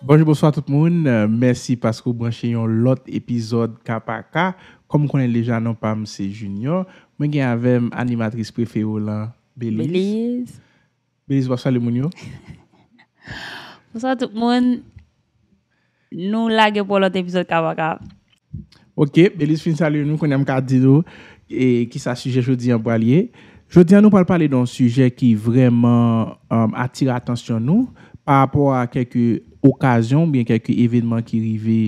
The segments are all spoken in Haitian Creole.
Bonjou, bonsoit tout moun. Euh, Mersi paskou brancheyon lot epizod kapaka. Kom konen lejan nan Pamse Jr. Mwen gen avèm animatris prefè ou lan, Belize. Belize. Belize, baswa le moun yo. Bonsoit tout moun. Nou lage pou lot epizod kapaka. Ok, Belize, fin sali nou konen mka dido. Ki sa suje jodi an bo alye. Jodi an nou pal pale don suje ki vremen euh, atire atensyon nou. Par apò a kekou... Okasyon, byen kekye evenman ki rive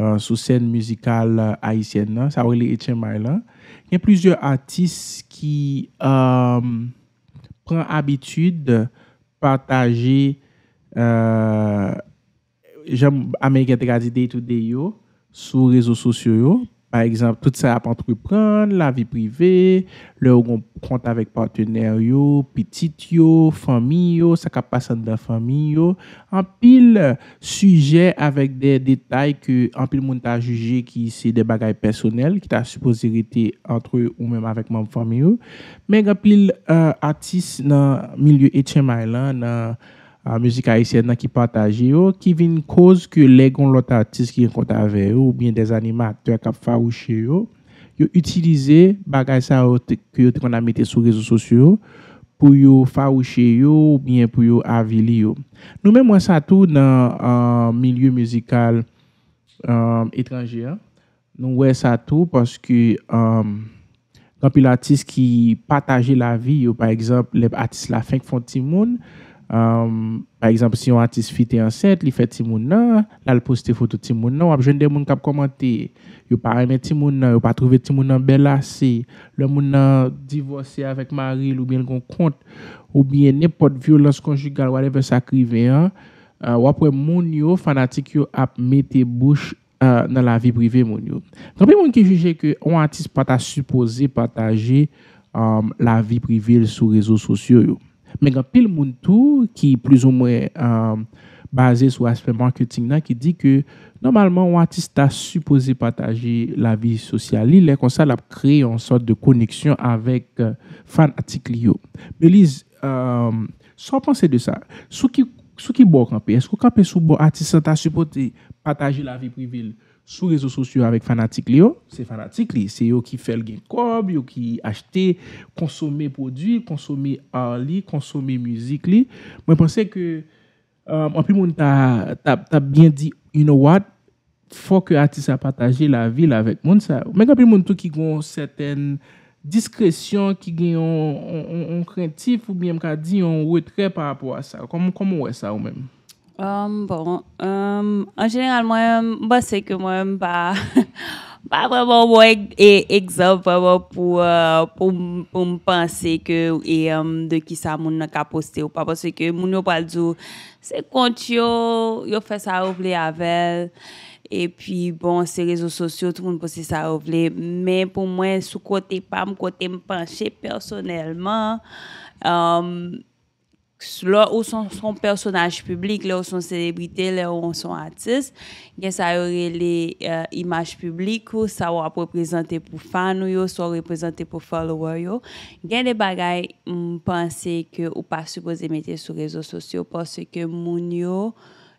euh, sou sèn müzikal euh, Haitien nan, sa wèli Etienne Marlin. Yen plizye artist ki euh, pran abitud pataje, jen amè gen te gazi day to day yo sou rezo sosyo yo. Par exemple, tout sa ap entrepren, la vi prive, le ou gon kont avek partener yo, pitit yo, fami yo, sakap pasan da fami yo. Anpil suje avèk de detay ki anpil moun ta juje ki se de bagay personel ki ta suposirete antre ou mèm avèk moun fami yo. Mèk anpil euh, artist nan milieu HMI lan nan... a müzik a ese nan ki pataje yo, ki vin koz ki yo legon lota artist ki yon konta ave yo, ou bin des animat, tou ak ap fawouche yo, yo utilize bagay sa yo ki yo te kon a mette sou rezo sosyo, pou yo fawouche yo, ou bin pou yo avili yo. Nou men mwen sa tou nan milyo müzikal etranjia, euh, nou mwen sa tou paske kanpil euh, artist ki pataje la vi yo, par ekzamp, le artist la feng fon ti moun, Um, par exemple, si yon artist fite anset, li fè ti moun nan, la li poste foto ti moun nan, wap jende moun kap komante, yon pa reme ti moun nan, yon pa trove ti moun nan bel ase, lè moun nan divose avèk maril ou bien gon kont, ou bien nepot violons konjugal walebe sakrive an, uh, wap wè moun yo fanatik yo ap mete bouch uh, nan la vi prive moun yo. Trapè moun ki juje ke yon artist pata suppose pataje um, la vi prive sou rezo sosyo yo. Men gen pil moun tou ki plus ou mwen euh, base sou aspe marketing nan ki di ke normalman ou artiste ta suppose pataje la vi sosyal. Li le konsal ap kreye an sot de koneksyon avek euh, fan atik li yo. Belize, euh, san panse de sa, sou ki bok anpe? Esko kapesou bon artiste ta suppose pataje la vi privil? Sou rezo sosyo avek fanatik li yo, se fanatik li, se yo ki fel gen kob, yo ki achte, konsome podi, konsome a li, konsome muzik li. Mwen pense ke euh, api moun ta bin di, you know what, fok yo ati sa pataje la vil avek moun sa. Mwen api moun tou ki gwen certain diskresyon, ki gwen yon krentif ou biem ka di yon wetre pa apwa sa. Koman wè sa ou menm? Um, bon, um, en general mwen mbe pwase ke mwen mba mba vog mwen mbe mbreke yo mbe mjon. Te kont yo, yo fè sa souven avel epi bon, se rezou sosye yo ton mwen pwase sa souven mwen mpou mwen soukote pwa mkote mpanche personelman on Lè ou son personaj publik, lè ou son celebrite, lè ou son artist, gen sa yore li euh, imaj publik ou sa wap reprezentè pou fan ou yo, sa wap reprezentè pou follower yo. Gen de bagay, mpense ke ou pa supo zemete sou rezo sosyo, parce ke moun yo,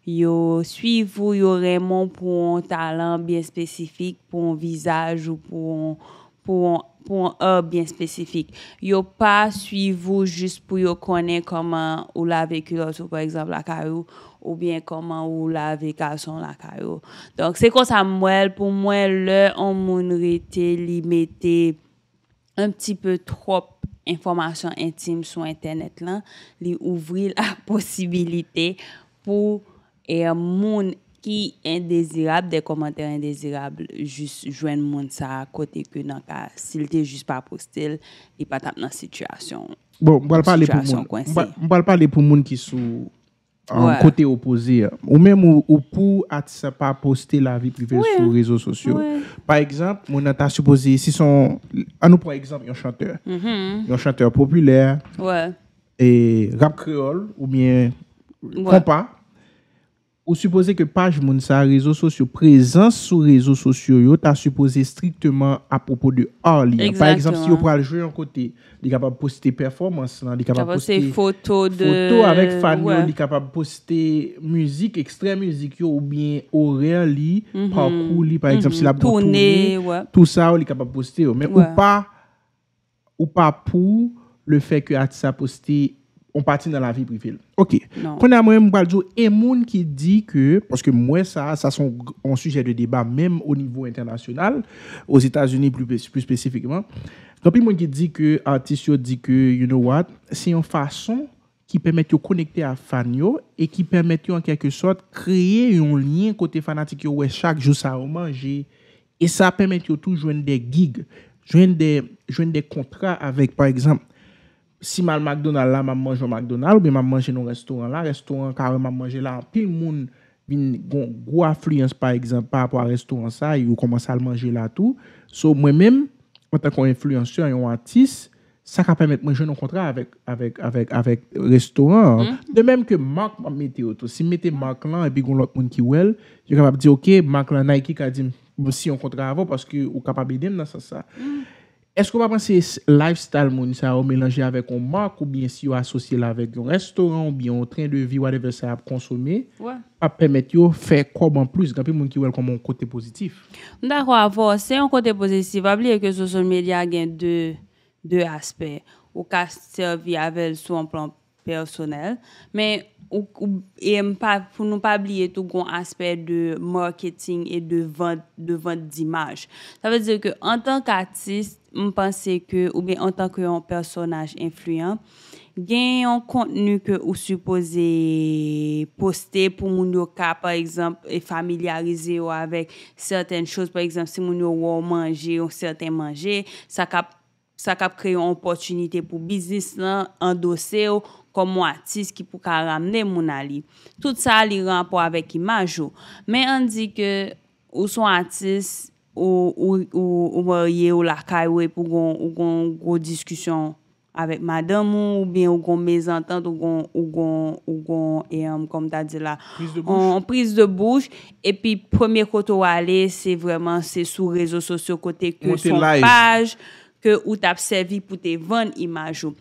yo suivou, yo remon pou an talan bien spesifik, pou an vizaj ou pou an... pou an or bien spesifik. Yo pa suivou jist pou yo konen koman ou la vekuloso, pou ekzav lakayou, ou bien koman ou la vekason lakayou. Donk se kon sa mwen, pou mwen le an moun rete li mette an pti pe trop informasyon intime sou internet lan, li ouvri la posibilite pou e moun ki indezirab, de komantèr indezirab, jist jwen moun sa kote ku nan ka, s'il te jist pa postel, e pat ap nan situasyon, situasyon kwen se. Mbwal pale pou moun ki sou kote opoze, ou mèm ou pou at se pa postel la vi privel sou rezo sosyo. Par ekzamp, moun an ta supose, si son, an ah, nou pou ekzamp yon chanteur, yon mm-hmm. chanteur popüler, e rap kreol, ou mien kompa, Ou suppose ke page moun sa rezo sosyo prezans sou rezo sosyo yo, ta suppose stritman apropo de or li. Par exemple, si yo pral jou yon kote, li kapab poste performans lan, li kapab poste foto avèk fan yo, li kapab poste mouzik, ekstrem mouzik yo, ou bien orè mhm. li, par exemple, si la mhm. boutou li, tout sa ou li kapab poste yo. Ou pa pou le fèk yo atisa poste ekstrem, on partit dans la vie privée. OK. on a moi des monde qui dit que parce que moi ça ça sont un sujet de débat même au niveau international aux États-Unis plus, plus spécifiquement. Quand gens qui dit que artiste dit que you know what, c'est une façon qui permet de connecter à fanio et qui permet en quelque sorte créer un lien côté fanatique où chaque jour ça manger et ça permet de toujours des gigs, joindre des joindre des contrats avec par exemple Si mal McDonald la, mam manj yo McDonald, ou bi mam manj yo nou restoran la. Restoran karan mam manj yo la, an pil moun bin goun gwa fluens par eksempa apwa restoran sa, yo koman sal manj yo la tou. So mwen men, wata kon enfluensyon, yo an tis, sa kapem met mwen joun nou kontra avèk restoran. De menm ke mak mwen meti yo tou. Si meti mak lan, e bi goun lòt moun ki wèl, yo kapap di ok, mak lan Nike ka di mwen bon, si yon kontra avò, paske yo kapap bi dem nan sa sa. Hmm. esko pa panse lifestyle moun, sa o melanje avek o mak, ou bien si yo asosye la vek yon restoran, ou bien yon train de vie, wadevel sa ap konsome, pa pemet yo fe koban plus, gampi moun ki wel kon moun kote pozitif. Ndakwa, se yon kote pozitif, wabliye ke sosol media gen dwe aspe, ou kase vi avel sou an plant, personel, men e pou nou pa blie tout kon aspet de marketing e de vant d'imaj. Sa ve dire ke an tan k artist, m pense ke ou ben an tan kreyon personaj influyant, gen yon kontenu ke ou suppose poste pou moun yo ka, par exemple, e familiarize yo avek certain chos, par exemple, se moun yo wou manje ou certain manje, sa kap kreyon oportunite pou biznis lan, an dosye yo, kom ou atis ki pou ka ramne moun ali. Tout sa li ran pou avek imajou. Men an di ke ou son atis, ou woye ou larkay woy pou gon, ou gon gwo diskusyon avek madan moun, ou bien ou gon mezantant, ou gon, ou gon, ou gon, e yon kom ta di la, on prise de bouche, e pi premier koto wale, se vreman se sou rezo sosyo kote, kote son page, ke ou tap servi pou te ven imajou.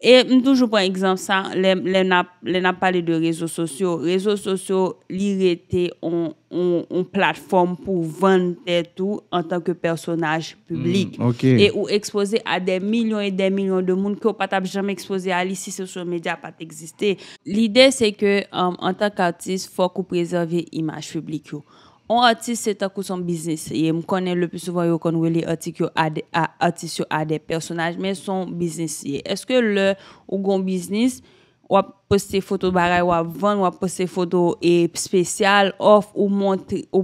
E m toujou pren exemple sa, lè nan pale de rezo sosyo, rezo sosyo li rete on platform pou vante tout an tanke personaj publik. E ou expose a den milyon e den milyon de moun ki ou pat ap jame expose a li si sosyo media pat existe. Li de se ke um, an tanke artist fok ou prezerve imaj publik yo. On artist se takou son biznes ye. M konen le pi souvan yo kon we li artist yo ade personaj. Men son biznes ye. Eske le ou gon biznes wap... poste foto baray wap van, wap poste foto e spesyal, of ou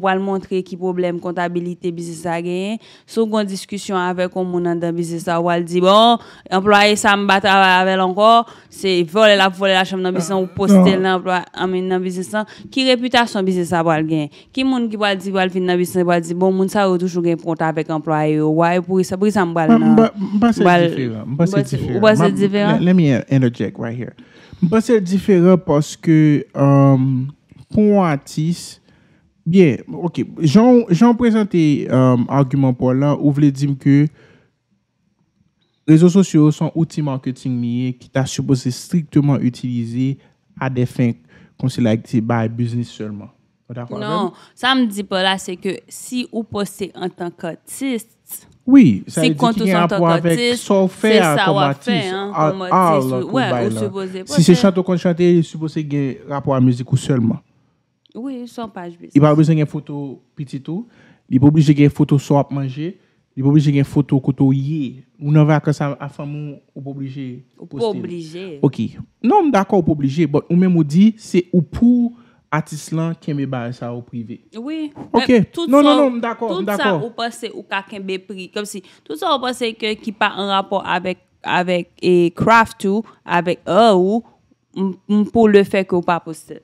wal montre ki problem kontabilite bizisa gen, sou kon diskusyon avek kon mounan dan bizisa wal di, bon, employe sa mbata avèl ankor, se vole la pou vole la chanm nan bizisan, ou poste non. nan employe amè nan bizisan, ki reputasyon bizisa wal gen. Ki moun ki wal di wal fin nan bizisan, wal di, bon, moun sa wou toujou gen konta avèk employe, wale pou isa, pou isa mbal nan. Mba se tiferan. Mba se tiferan. Mba se tiferan. Let me interject right here. Mba se diffèrent parce que euh, pour un artist, bien, ok, j'en présente un euh, argument pour là où vous voulez dire que réseaux sociaux sont outils marketing liés qui t'assuposent strictement utilisé à des fins consélectives by business seulement. Non, ça me dit pas là c'est que si vous postez en tant qu'artiste, Oui, ça veut dire qu'il n'y a pas avec saufé à Thomas Tissot. Ou supposé. Si c'est chanteux, quand il chante, il supposé qu'il n'y a pas avec saufé à Thomas Tissot. Oui, sans page bise. Il va avoir besoin d'un photo petit tout. Il peut obliger qu'il y ait un photo saufé à Thomas Tissot. Il peut obliger qu'il y ait un photo saufé à Thomas Tissot. Ou non, il n'y a pas avec saufé à Thomas Tissot. Ou peut obliger. Ou peut obliger. Ok. Non, d'accord, ou peut obliger. Bon, ou même, on dit, c'est ou peut obliger. atis lan keme ba sa ou prive. Oui. Ok. Non, non, non, d'akor, d'akor. Tout sa ou pase ou ka keme pri. Kom si. Tout sa ou pase ke ki pa an rapor avek, avek kraft ou, avek e ou m pou le fek ou pa poste.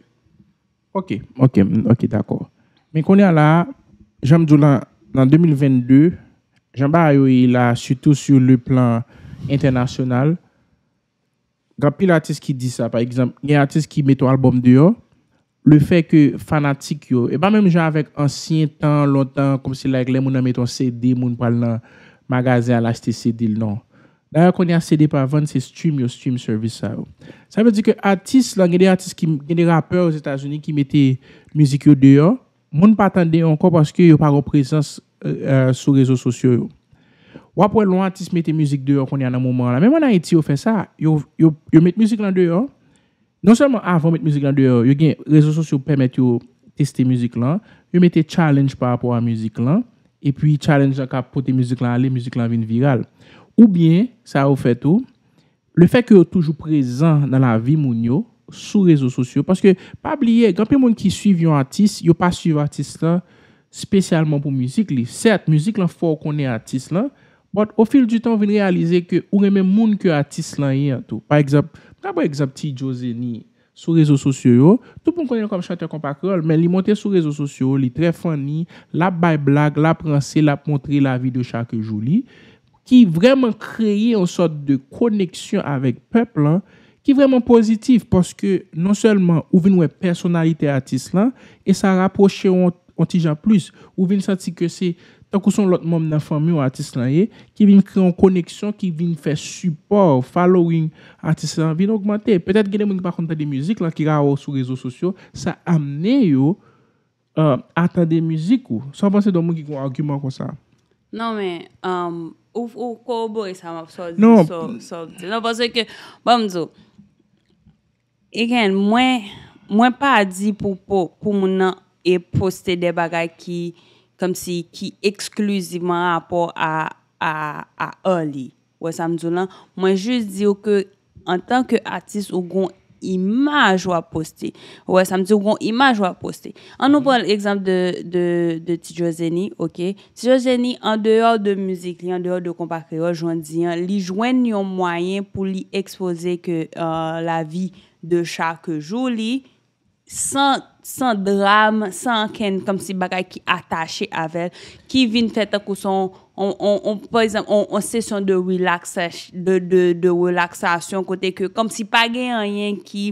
Ok. Ok. Ok, d'akor. Men kon ya la, jame dou lan, nan 2022, jame ba a yo yi la sutou sou le plan internasyonal. Gapi l'atis ki di sa, par exemple, yon atis ki met ou albom di yo, le fèk fanatik yo, e ba mèm jan avèk ansyen tan, lontan, kom se lè moun amè ton CD, moun pal nan magazè al htcdil nan. Dè ya kon yon CD pa avènd, se stream yo stream service sa yo. Sa mèm di ke artist, la genè artist ki genè rapper ouz Etasouni ki metè müzik yo dè yo, moun patande yon kon paske yon paro presens sou rezo sosyo yo. Wap wè loun artist metè müzik dè yo kon yon an an mouman la. Mèm an an eti yo fè sa, yo met müzik lan dè yo, Non selman avon met müzik lan deyo, yo gen, rezo sosyo pèmèt yo testè müzik lan, yo metè challenge pè rapport an müzik lan, epwi challenge akap pote müzik lan ale, müzik lan vin viral. Ou bien, sa ou fè tou, le fèk yo toujou prezant nan la vi moun yo, sou rezo sosyo, paske pa bliye, gampi moun ki suiv yon artist, yo pa suiv artist la, spesyalman pou müzik li. Sèrt, müzik la, fò konè artist la. Bout, ou fil du tan vin realize ke ou reme moun ke atis lan yi an tou. Par exemple, prabo egzapti Djoseni sou rezo sosyo yo, tou pou konen kom chante kom pakrol, men li monte sou rezo sosyo yo, li tre fani, la bay blag, la pranse, la montre la vide chake joli, ki vreman kreye an sot de koneksyon avek pepl, ki vreman pozitif, poske non selman ou vin wè personalite atis lan, e sa raposhe ou an tijan plus, ou vin santi ke se, e kouson lot mom nan fami ou artist lan ye, ki vin kre yon koneksyon, ki vin fe support, following artist lan vi, nou gman te, petet genè moun ki pa konta de müzik la, ki ga ou sou rezo sosyo, sa amne yo, ata de müzik ou, sa panse don moun ki kon akumon kon sa. Nan men, ou koubo e sa moun ap so di, non. so di, nan panse ke, bam bon, zo, e gen, mwen, mwen pa a di pou pou, kou moun nan e poste de bagay ki, kom si ki eksklusivman apor a or li. Ouwe, sa mdjou lan, mwen jist diyo ke, an tan ke atis, ou gon imaj wap poste. Ouwe, sa mdjou gon imaj wap poste. An nou mhm. pon ekzamp de Tidjo Zeni, ok? Tidjo Zeni, an deor de muzik li, an deor de kompakri or jwant diyan, li jwenn yon mwayen pou li ekspose ke euh, la vi de chak jwou li, san... san dram, san ken, kom si bagay ki atache avel, ki vin fete kouson, on se son de relaxasyon, kote ke kom si pa gen yon yon ki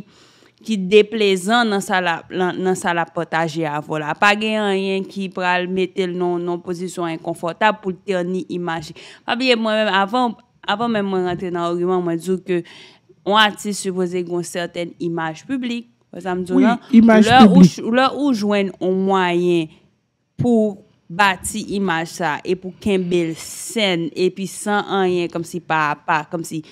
ki deplézan nan sa la potaje a vola. Pa gen yon yon ki pral metel non, non posisyon enkonfortab pou terni imaj. Fabie, avon men mwen rentre nan oryman, mwen djou ke, mwen ati se voze kon serten imaj publik, Ou la ou jwen ou mwa yen pou bati imaj sa e pou ken bel sen e pi san an yen kom si pa, pa, kom si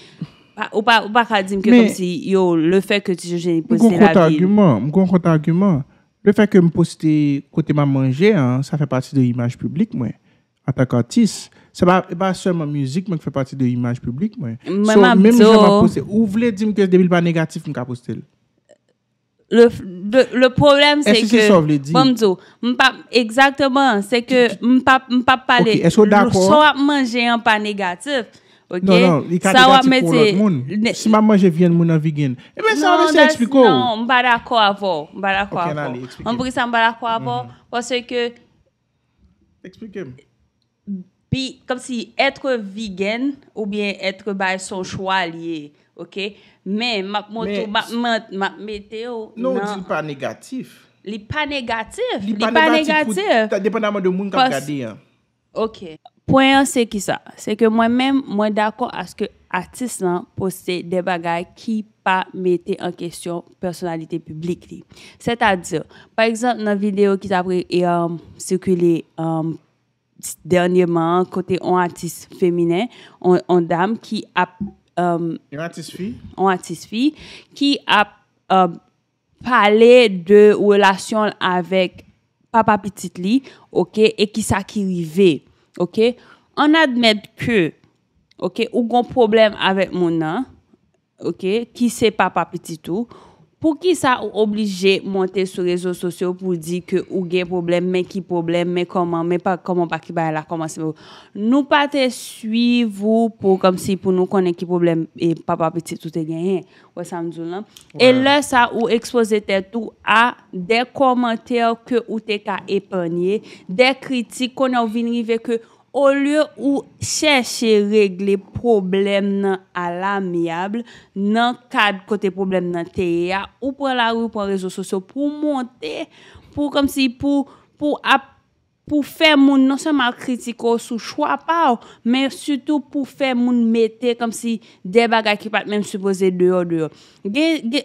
ou pa kwa di mke kom si yo, le fek ke ti jenje mkon kont argumen le fek ke m poste kote ma manje sa fe pati de imaj publik mwen anta kwa tis se ba seman muzik mwen ki fe pati de imaj publik mwen ou vle di mke debil ba negatif mka postel Le problem se ke... Ese se sa vle di? Eksakteman, se ke m pap pale. Ok, esko d'akor? Sou ap manje an pa negatif. Non, non, li ka negatif pou lout moun. Si ma manje vyen moun an vigen. Eme sa wè se ekspliko ou? Non, m bada kwa avon. M bada kwa avon. Ok, nale, eksplikem. M bada kwa avon, wase ke... Eksplikem. Pi, kom si etre vigen ou bien etre bay son chwa liye. Ok, men, mwen tou Mwen mette yo Non, li pa negatif Li pa negatif? Dependanman de moun kan kade yan Ok, poen an se ki sa Se ke mwen men mwen dako aske Artist nan pose de bagay Ki pa mette an kesyon Personalite publik li Se ta di, par exemple Nan video ki sa apre Sikule euh, euh, Dernyeman kote an artist femine An dam ki ap Um, qui a euh, parlé de relation avec papa petite li, ok, et qui s'est arrivé ok. On admet que, ok, ou grand problème avec mon an, ok, qui c'est papa petit tout, pou ki sa ou oblige monte sou rezo sosyo pou di ke ou gen problem, men ki problem, men koman, men koman pa ki bay la koman sebo. Nou pa te suivou pou kom si pou nou konen ki problem, e pa pa peti toute genyen, wè sa mzounan. E lè sa ou expose te tou a de komantèr ke ou te ka epanye, de kritik konen ou vinrive ke... Ou lye ou chèche regle problem nan alamiable nan kad kote problem nan teye ya ou pou la rou pou an rezo sosyo pou monte pou kom si pou ap pou fè moun non seman kritiko sou chwa pa ou men sütou pou fè moun mette kom si debaga ki pat men suppose deyo deyo. Ge...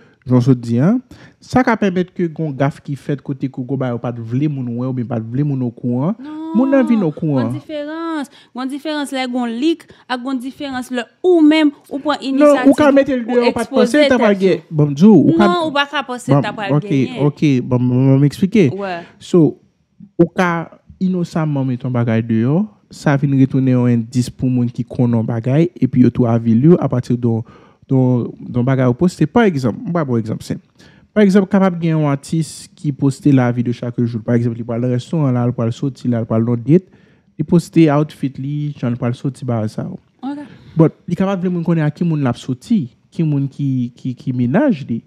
Jonsou di, sa ka pemete ke gon gaf ki fed kote kou go baye o pat vle moun ouen ou mi pat vle moun ouen, non, moun nan vi nou kouan. No, gwen diferans. Gwen diferans la gwen lik, a gwen diferans la ou mem ou pwen non, inisiatif. No, ou ka mete lyo ou pat pose ta pa genye. Bon, djou. Non, ou pa ka pose bon, ta pa genye. Ok, ok, bon, moun moun moun moun moun moun moun moun moun moun moun moun. Moun moun moun moun moun moun moun moun moun moun moun moun moun. So, ou ka inosa moun moun ton bagay deyo, sa fin ritounen anen dis pou moun ki konon bagay, ep don bagay ou poste. Par exemple, mwen pa bon exemple se, par exemple, kapap gen yon artist ki poste la video chakou joul. Par exemple, li po al reso, al po al soti, al po al not date, li poste outfit li, chan po al soti, ba asa ou. But, li kapap gen mwen konen a ki moun la soti, ki moun ki menaj li.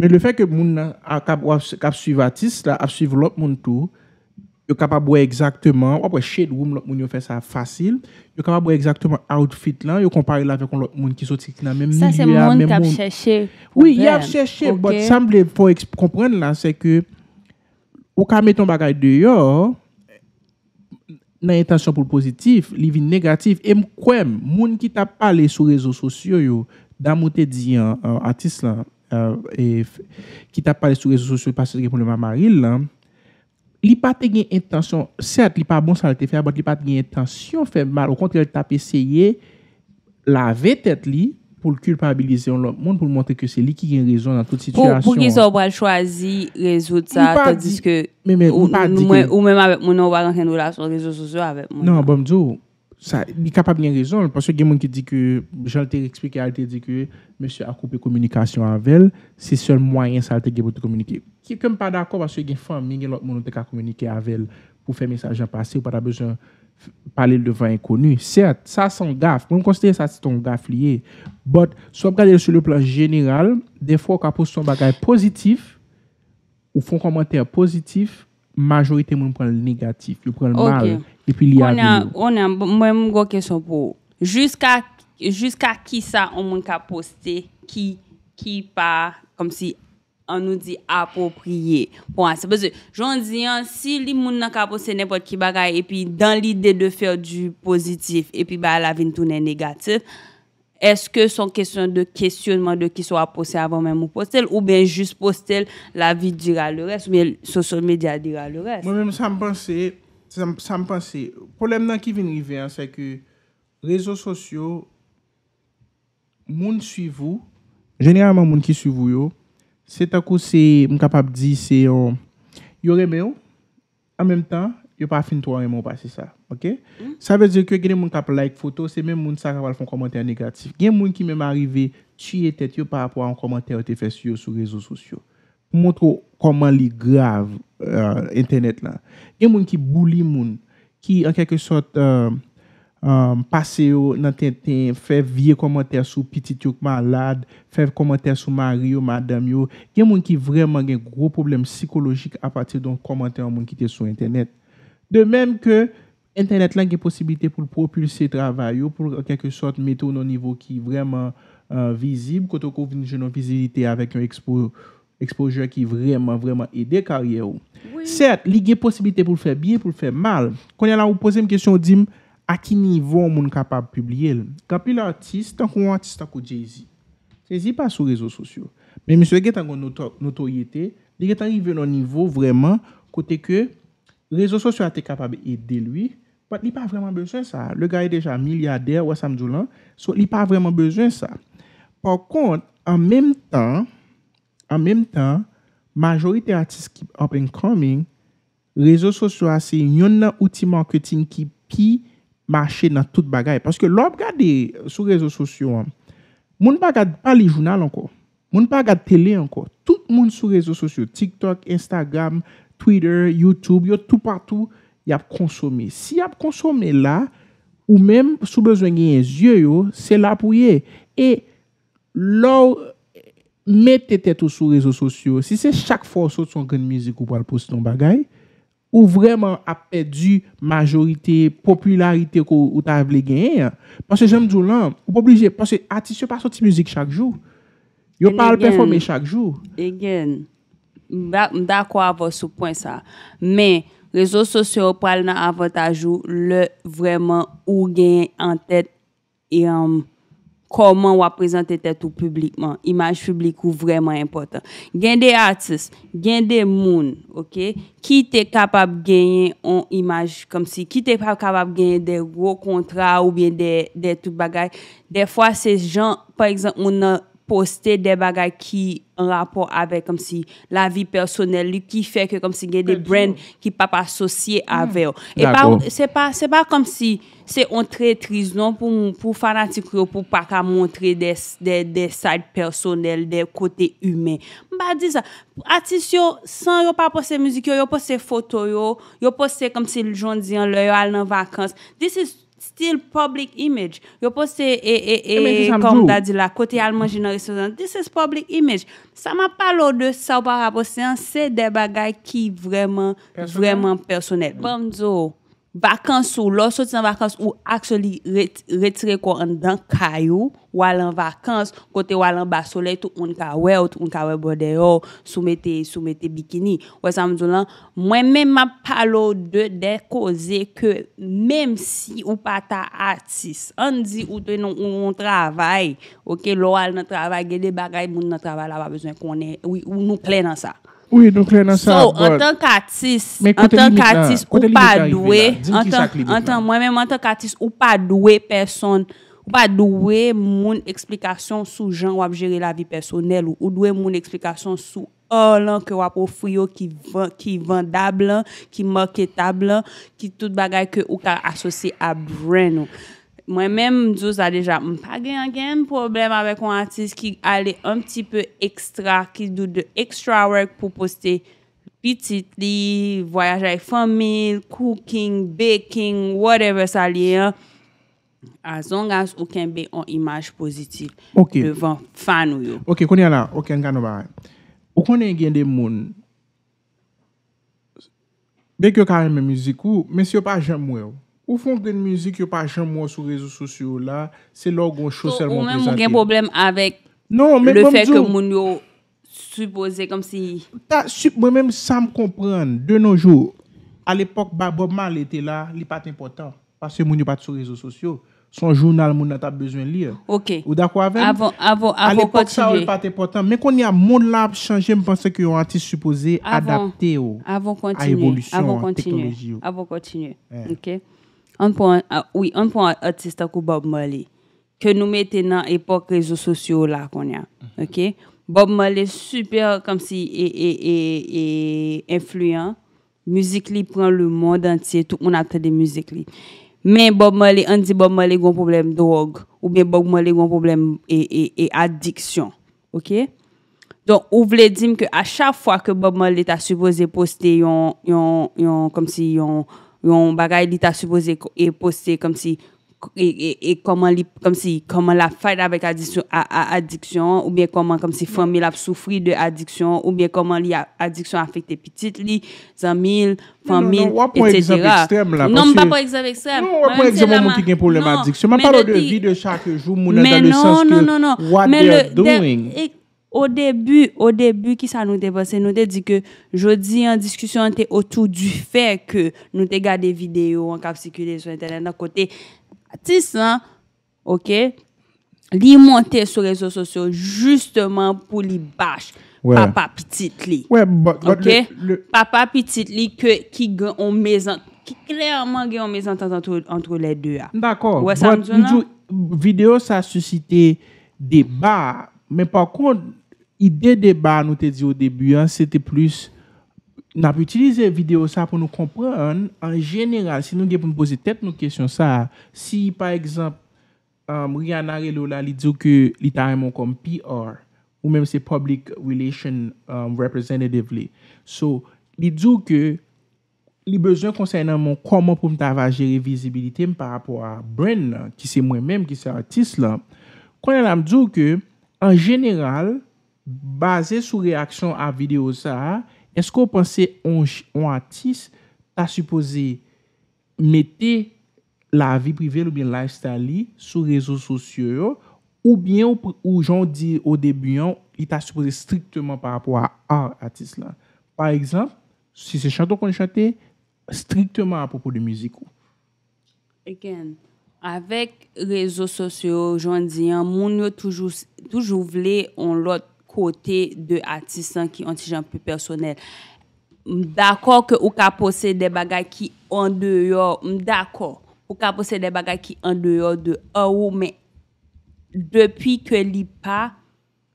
Men le fek ke moun kap suive artist la, kap suive lop moun tou, yo kapabwe ekzaktman, wapwe ched woum lak moun yo fè sa fasil, yo kapabwe ekzaktman outfit lan, yo kompare la fè kon lak moun ki sotik nan menm. Sa se moun kap chèche. Oui, yap chèche, bot samble pou komprenn lan, se ke, wakame ton bagay deyo, nan etasyon pou l'pozitif, livi negatif, em kouem, moun ki tap pale sou rezo sosyo yo, damoutè di an artist lan, ki euh, tap pale sou rezo sosyo, pasèkè moun le mamaril lan, Li pa te gen intansyon, cert li pa bon salate fè, apot li pa te gen intansyon fè mal, o kontre tap eseye la ve tèt li pou l'kulpabilize yon lòk moun, pou l'monte ke se li ki gen rezon nan tout situasyon. Pou ki se ou pa chwazi rezon sa, te diske, ou mèm avek moun an wak anken ou la son rezon souzou avek moun. Nan, bomdjou, sa, mi kapap gen rezon, paswe gen moun ki di ke, jal te eksplike, al te di ke, monsi akoupe komunikasyon avèl, se sol mwayen sal te gen pote komunike. Kip kem pa d'akop aswe gen fan, mingi lot moun te ka komunike avèl, pou fe mesajan pase, ou pa da bezon pale l devan ekonu. Sert, sa san gaf, moun konsite sa si ton gaf liye, but, sou ap gadele sou lè plan jeneral, defo akapos son bagay pozitif, ou fon kommentèr pozitif, majorite moun pou al negatif, pou al mal, epi li avi yo. Onan, mwen mwen gwo kesyon pou, jiska ki sa on moun ka poste, ki pa, kom si an nou di apopriye, bon, pou an sebeze, joun diyan, si li moun nan ka poste nepot ki bagay, epi dan lide de fer du pozitif, epi ba la vintounen negatif, Est-ce que son question de questionnement de qui sera posté avant même ou posté, ou ben juste posté, la vie dira le reste, mais le social media dira le reste? Mwen mèm sa mpense, sa mpense, poulem nan ki vin rive an, se ke rezo sosyo, moun suivou, genèraman moun ki suivou yo, se takou se mkapap di se yore mè ou, an mèm tan? yo pa finitou an moun pasi sa, ok? Sa veze ke genen moun tap like foto, se men moun sa kapal fon komentary negatif. Gen moun ki men m'arive, chi etet yo pa apwa an komentary ou te fes yo sou rezo sosyo. Moun tro koman li grav euh, internet la. Gen moun ki boulim moun, ki an keke sot euh, euh, pase yo nan ten ten, fev vie komentary sou piti tyouk malade, fev komentary sou maryo, gen moun ki vreman gen gro problem psikologik apati don komentary moun ki te sou internet. De menm ke internet lan gen posibilite pou propulse travay yo, pou keke sort metou nou nivou ki vreman euh, vizib, koto kon vizibilite avèk yon ekspojè ki vreman vreman ede karyè yo. Sèrt, li gen posibilite pou l'fè bie, pou l'fè mal. Kon yon la ou pose m kesyon di m, a ki nivou moun kapab publie l? Kapil artist, tankou artist akou djezi. Djezi pa sou rezo sosyo. Men miswe gen tangon notoyete, de gen tangi ven nou nivou vreman kote ke... rezo sosyo a te kapab e de lwi, wot li pa vreman bezwen sa. Le ga e deja milyader ou asam djoulan, so li pa vreman bezwen sa. Por kont, an menm tan, an menm tan, majorite artist ki open coming, rezo sosyo a se yon nan outi marketing ki pi mache nan tout bagay. Paske lop gade sou rezo sosyo an, moun pa gade pali jounal anko, moun pa gade tele anko, tout moun sou rezo sosyo, TikTok, Instagram, Twitter, Twitter, Youtube, yo tout partou y ap konsome. Si y ap konsome la, ou menm sou bezwen genye zye yo, se la pou ye. E, lor mette te te tou sou rezo sosyo. Si se chak fòs sou son genye mizik ou pou alpose ton bagay, ou vreman ap pe du majorite, popularite ou ta avle genye, panse jem djou lan, ou pou oblije, panse ati sou pa son ti mizik chak jou. Yo pa alp performe chak jou. E gen, e gen. Mda kwa avos sou pwen sa. Men, rezo sosyo pral nan avotajou le vreman ou genye an tèt e um, koman wap prezante tèt ou publikman. Imaj publik ou vreman impotant. Gen de artis, gen de moun, ok? Ki te kapab genye an imaj kom si? Ki te kapab genye de gro kontra ou bien de tout bagay? Defwa se jan, par exemple, moun nan... poste de bagay ki an rapor avek kom si la vi personel li ki feke kom si gen de brend ki pa pa sosye avek. E pa, se pa, se pa kom si se ontre triznon pou fanatik yo pou pa ka montre de side personel de kote humen. Ba di sa, atis yo, san yo pa poste musik yo, yo poste foto yo, yo poste kom si ljon diyan le yo al nan vakans. This is Still public image. Yo poste e, e, e, e, kom da di la, kote yalman jenorisonan, this is public image. Sa ma palo de sa ou pa raposte an, se de bagay ki vreman, vreman personel. Pamzo! Vakans ou lò, soti nan vakans ou akseli retre kon an dan kayou, walan vakans, kote walan basole, tou un ka wew, tou un ka wew bode yo, soume te bikini. Wè sa mdjou lan, mwen men ma palo de dekose ke mèm si ou pa ta atis, an di ou te nou non, on travay, ok, lò al nan travay, gede bagay, moun nan travay la wap bezwen konen, ou nou klenan sa. So, bon. an tan katis, an tan katis, ou pa dwe, an tan mwen men, an tan katis, ou pa dwe person, ou pa dwe moun eksplikasyon sou jan wap jere la vi personel, ou dwe moun eksplikasyon sou or lan ke wap wap fuyo ki vendablan, ki marketablan, ki tout bagay ke ou ka asosi abren nou. Mwen men mzou sa deja mpa gen gen problem avek an artist ki ale un pti pe ekstra, ki do de ekstra work pou poste bitit li, voyajay fomil, cooking, baking, whatever sa li an. E. As long as ou ken be an imaj pozitif. Ok. Levan fan ou yo. Ok, koni an la, ok, an kano ba. Ou koni gen de moun, bekyo kane men miziku, men si yo pa jen mwen yo. Ou fon kwen mouzik yo pa chan moun sou rezo sosyo la, se lor goun chosel moun prezantir. Ou mwen moun gen problem avèk non, le fèk moun yo supose kom si... Mwen mèm sa m komprèn, de noujou, al epok, babobman lè te la, li pati important, pasè moun yo pati sou rezo sosyo, son jounal moun an ta bezwen lir. Ou da kwa ven? Al epok sa wè pati important, men kon ni a moun lab chanjè, mwen pense ki yo anti-supose, adapte yo. Avon kontinu. Avon kontinu. Avon kontinu. Avon kontinu an pou an ah, artist akou Bob Marley ke nou mette nan epok rezo sosyo la kon ya, mhm. ok? Bob Marley super kom si e, e, e, e influyen, musik li pren le moun dantye, tout moun atende musik li. Men Bob Marley, an di Bob Marley gwen problem drog, ou men Bob Marley gwen problem e adiksyon, ok? Don, ou vle dim ke a cha fwa ke Bob Marley ta suppose poste yon yon, yon, yon, kom si yon yon bagay li ta suppose e poste kom si kom e, e, e si la fayde avek adiksyon ou bien kom si famil ap soufri de adiksyon ou bien kom li adiksyon afekte pitit li, zanmil, non, non, non, famil et cetera non pa po eksem eksem nan pa po eksem an moun ki gen pouleman adiksyon man paro de vide chak jou moun an dan le sens ke what they are doing ek Ou debu, ou debu ki sa nou te vase, nou te di ke jodi an diskusyon te otou du fe ke nou te gade video an kap sikule sou internet nan kote. Ti san, li monte sou rezo sosyo justman pou li bache papa pitit li. Papa pitit li ki gen on mezan, ki klerman gen on mezan tan an tro le dewa. D'akon, videyo sa susite deba, men pa kon... ide deba nou te di ou debu an, se te plus, nan pou utilize video sa pou nou kompran, an general, se nou gen pou mwen pose tet nou kesyon sa, si par ekzamp, mwen um, gana relo la, li djou ke li ta remon kom PR, ou menm se public relation um, representative li. So, li djou ke, li bezwen konsey nan mwen koman pou mwen ta ava jere vizibilite m par apwa brain la, ki se mwen menm, ki se artist la, konen nan m djou ke, an general, base sou reaksyon a video sa, eskou panse an artist ta suppose mette la vi privel ou bien lifestyle li sou rezo sosyo ou bien ou jan di ou debuyon, il ta suppose strictement par rapport a art artist la. Par exemple, si se chante ou kon chante, strictement a propos de musiko. Again, avek rezo sosyo jan di, moun yo toujou vle an lot kote de atisan ki an tijan plus personel. Mdakor ke ou ka pose de bagay ki an deyo, mdakor ou ka pose de bagay ki an deyo de an ou, men depi ke li pa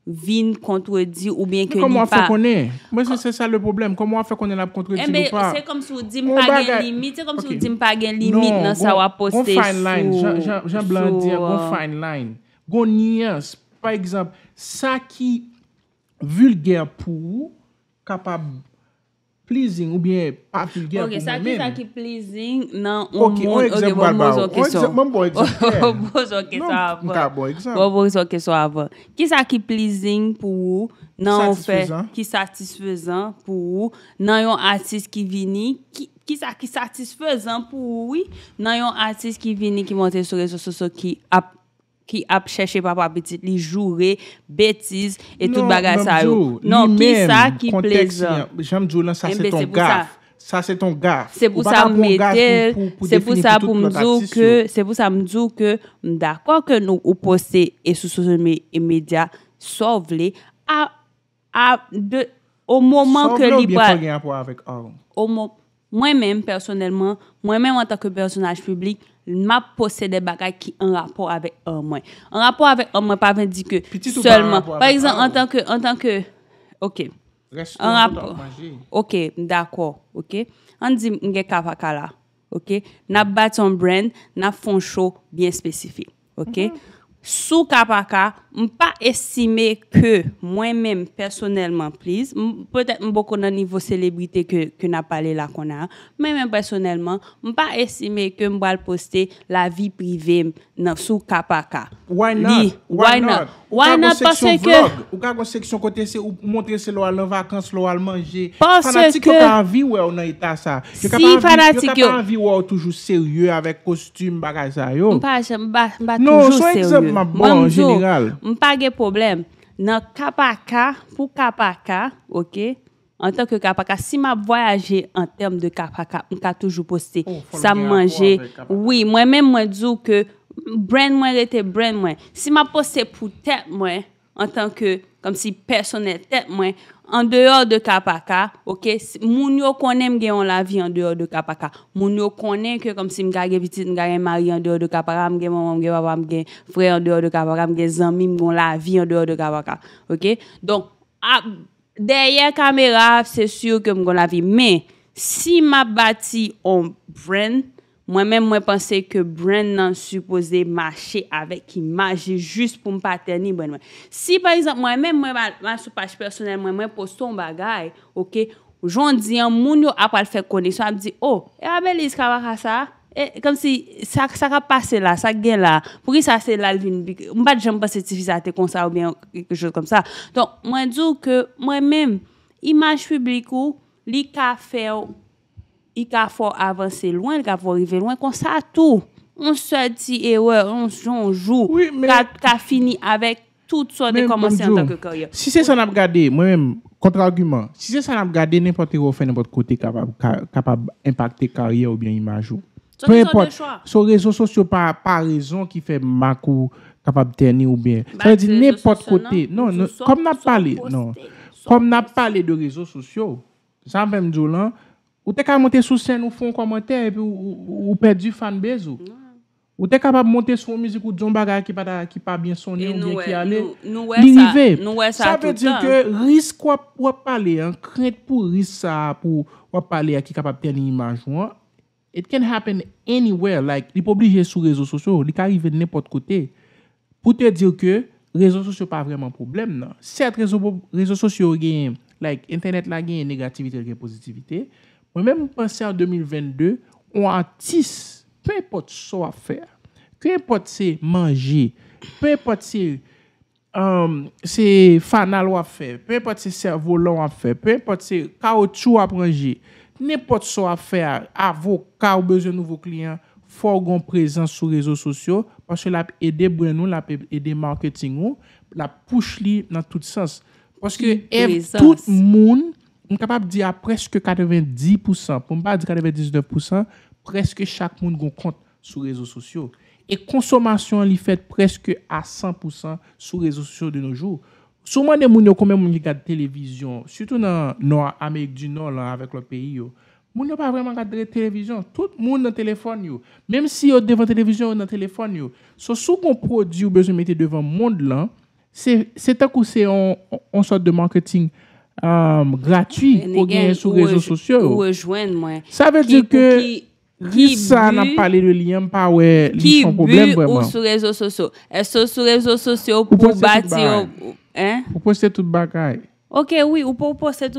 vin kontredi ou bien ke li pa... Mwen se se sa le problem, komwa fe konen la kontredi eh ou pa? Se kom se ou di mpa gen limit, se kom se ou di mpa gen limit nan sa wap poste sou. Non, gon fineline, jan blan di ya, gon fineline, gon nyans, pa ekzap, sa ki vulger pou wou, kapap, plizin ou bien, pa plizin pou mwen men. Ok, sa ki sa ki plizin, nan, ok, bon bon eksemp, bon bon eksemp. Bon bon eksemp. Non, non, nka bon eksemp. Bon bon eksemp. Bon bon eksemp. Bon bon eksemp. Ki sa ki plizin pou wou, nan ou fe, ki satisfezan pou wou, nan yon atis ki vini, ki sa ki satisfezan pou wou, nan yon atis ki vini ki mwante sou reso sou sou ki ap, ki ap chèche pa pa bètise, li joure, bètise, et tout non, bagay sa yo. Non, mè sa ki pleze. Jèm djou lan, sa se ton gaf. Sa se ton gaf. Se pou sa mè dèl, se pou sa mè djou ke, mdakon ke nou ou poste et sou sosyoun mèdia, sov lè, a, a, de, o mwoman ke li ba... Sov lè ou bètan gen apwa avèk an? O mwoman, mwen mèm personèlman, mwen mèm an takè personaj publik, m'a des bagages qui en rapport avec homme. En rapport avec homme, pas veut dire que seulement. Par, exemple, en tant que, en tant que, ok. En rapport. Ok, d'accord, ok. On dit m'ge kavakala, ok. N'a pas un brand, n'a font show bien spécifique, ok. Mhm. sou kapaka, m pa esime ke mwen men personelman plis, m potet m bo konan nivou selebrite ke na pale la konan m men personelman m pa esime ke m bo al poste la vi prive m nan sou kapaka why not? ou ka konseksyon vlog ou ka konseksyon kote se ou montre se lo al an vakans lo al manje fanatik yo ka anvi wè ou nan ita sa yo ka pananvi wè ou toujou seryè avek kostum bagaj zayon m pa toujou seryè Mwen mdou, mpage problem, nan kapaka, pou kapaka, ok, an tanke kapaka, si m a voyaje an term de kapaka, m ka toujou poste, oh, sa manje, oui, mwen men mwen djou ke bren mwen rete bren mwen, si m a poste pou tet mwen, en tant que comme si personne tête moi en dehors de kapaka OK moun yo connaît me gagne la vie en dehors de kapaka moun yo connaît que comme si me gagne petite mari en dehors de kapaka me gagne maman gagne papa frère en dehors de kapaka me gagne amis la vie en dehors de kapaka OK donc à, derrière caméra c'est sûr que me la vie mais si m'a bâti on brand Mwen mwen mwen panse ke brand nan supose mache avek ki maje jist pou mpa terni mwen mwen. Si parizan, mwen mwen mwen mwen mwen mwen poston bagay, ok, jondian moun yo apal fè kone, so ap di, oh, e eh, a beli skavak a sa, e, eh, kom si sa ka pase la, sa gen la, pou ki sa se la lvin, mwen pat jen mwen pasetifizate kon sa ou bien, kejot kom sa. Don, mwen djou ke, mwen mwen imaj publiko, li ka fè ou i ka fo avanse lwen, i ka fo rive lwen, kon sa tou. On se di ewe, on jou, ka fini avek tout so de komanse an tak yo karye. Si se san ap gade, mwen mwen, kontra argument, si se san ap gade, nenpote yo fe nanpote kote kapab impakte karye ou bien imajou. Son ne son de chwa. Son rezo sosyo pa rezon ki fe makou kapab terni ou bien. Se di nenpote kote, non, kom nan pale, non, kom nan pale de rezo sosyo, san mwen mdjou lan, nan, Ou te ka montè sou sèn ou foun komentè, ou pè di fan bezou. Ou te ka pab montè sou mizik ou djon bagay ki pa bie sonye ou bie ki ale. Nou wè sa tout an. Sa pè di kè risk wap pale, krenk pou risk sa, wap pale a ki ka pab ten li imaj wan, it can happen anywhere, like li poblije sou rezo sosyo, li ka rive de nepot kote, pou te dir kè rezo sosyo pa vreman problem nan. Sè te rezo sosyo gen, like internet la gen negativite, gen pozitivite, Ou mèm mwen pensè an 2022, ou an tis, pè pot so a fèr. Pè pot se manji, pè pot se fanal wafè, pè pot se servo lò wafè, pè pot se kao tchou aprengi. Nè pot so a fèr, avou, kao bezè nou vò kliyan, fò goun prezèns sou rezo sosyo, paske la pè ede bwen nou, la pè ede marketing nou, la pouche li nan tout sens. Paske tout moun, m kapap di a preske 90%, pou m ba di 99%, preske chak moun goun kont sou rezo sosyo. E konsomasyon li fet preske a 100% sou rezo sosyo de noujou. Soumane moun yo kome moun li gade televizyon, sutou nan Amerik di non lan avek lor peyi yo, moun yo pa vreman gade televizyon, tout moun nan telefonyo. Mem si yo devan televizyon ou nan telefonyo, sou sou kon prodji ou bezon mette devan moun lan, se tak ou se yon sort de marketing Um, Gratwi pou genye sou rezo sosyo Ou rejoen mwen Sa ve di ke Ki bu ou sou rezo sosyo E sou sou rezo sosyo pou bati Ou poste tout bagay Ou poste tout bagay Ou poste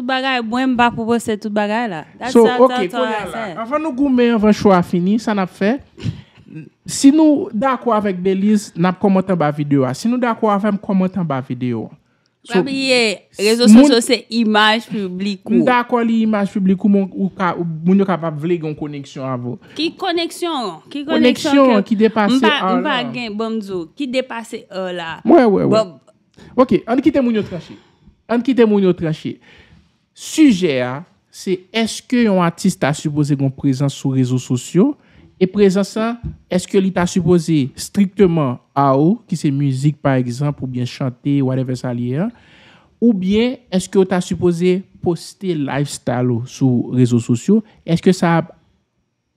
tout bagay Avon nou goumen Avon chou a fini Si nou dakwa avek deliz Nap komotan ba video Si nou dakwa avem komotan ba video Pwa piye, rezo sosyo se imaj publikou. Mda akwa li imaj publikou moun yo kapap vle gen koneksyon avou. Ki koneksyon? Koneksyon ki depase a la. Mpa gen bomzou, ki depase a la. Ouè ouè ouè. Ok, an ki te moun yo trache. An ki te moun yo trache. Suje a, se eske yon artiste a supose gen prezant sou rezo sosyo, Et présent ça, est-ce que l'il t'a supposé strictement à eau, qui c'est musique par exemple, ou bien chanter, ou whatever ça l'est, ou bien est-ce que l'il t'a supposé poster lifestyle ou sous réseaux sociaux, est-ce que ça a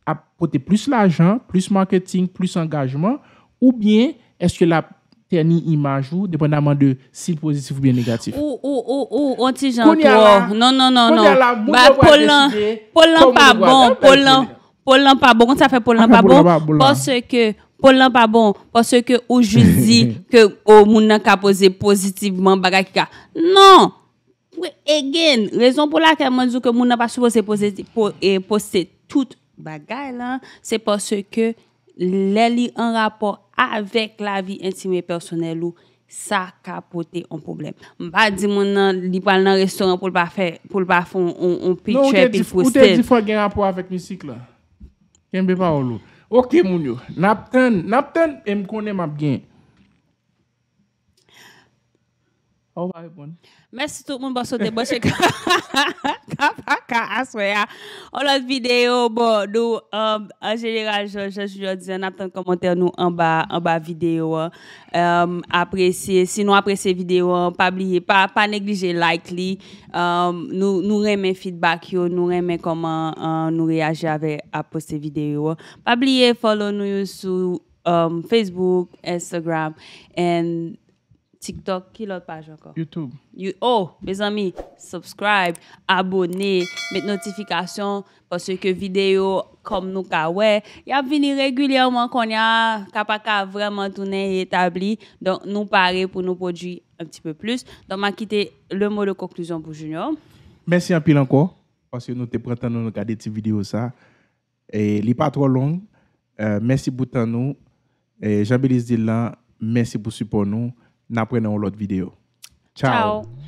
apoté plus l'argent, plus marketing, plus engagement, ou bien est-ce que la ternie y marche ou, dépendamment de s'il est positif ou bien négatif. Ou, ou, ou, ou, anti-gentre, non, non, non, non. Kouni ala, kouni ala, mouni ala, mouni ala, mouni ala, mouni ala, mouni ala, mouni ala, mouni ala, mouni ala, mouni ala, mouni ala, m Polan pabon, kon sa fè polan pabon? Pòsè ke, polan pabon, pòsè ke ou jù di ke ou moun nan ka pose pozitivman bagay ki ka. Non! Ou e gen, rezon pou la ke moun djou ke moun nan pa sou pose pozitivman e poste tout bagay lan, se pòsè ke lè li an rapor avèk la vi intime personel ou sa ka pote an problem. Mpa di moun nan li pal nan restoran pou l'ba pou l'ba fè, pou l'ba fè, ou te di fò gen rapor avèk misik la? Kèm be pa ou lou. Ok moun yo. Nap ten. Nap ten. E m konen map gen. Ouwa e bon. merci tout le monde deboche ka la vidéo aswaya. On lot videyo bo en um, je, je jajou on attend tan komantè nou an en bas videyo hein. um, apresye. apprécier sinon apresye videyo hein, Pas oublier, pas, pas négliger like li. Um, nous nous nou feedback yo, nou nous koman hein, uh, nous reyaje avec à poste videyo. follow nous sur um, Facebook, Instagram and TikTok, qui l'autre page encore? YouTube. oh, mes amis, subscribe, abonnez, mettez notification parce que vidéo comme nous ouais, y a venu régulièrement qu'on a vraiment tourner établi. Donc nous parer pour nous produire un petit peu plus. Donc m'a quitter le mot de conclusion pour Junior. Merci un encore parce que nous te prenons nous regarder cette vidéo ça et n'est pas trop longue. Euh, merci pour nous et jean là merci pour support nous. napwen nou lot video. Ciao!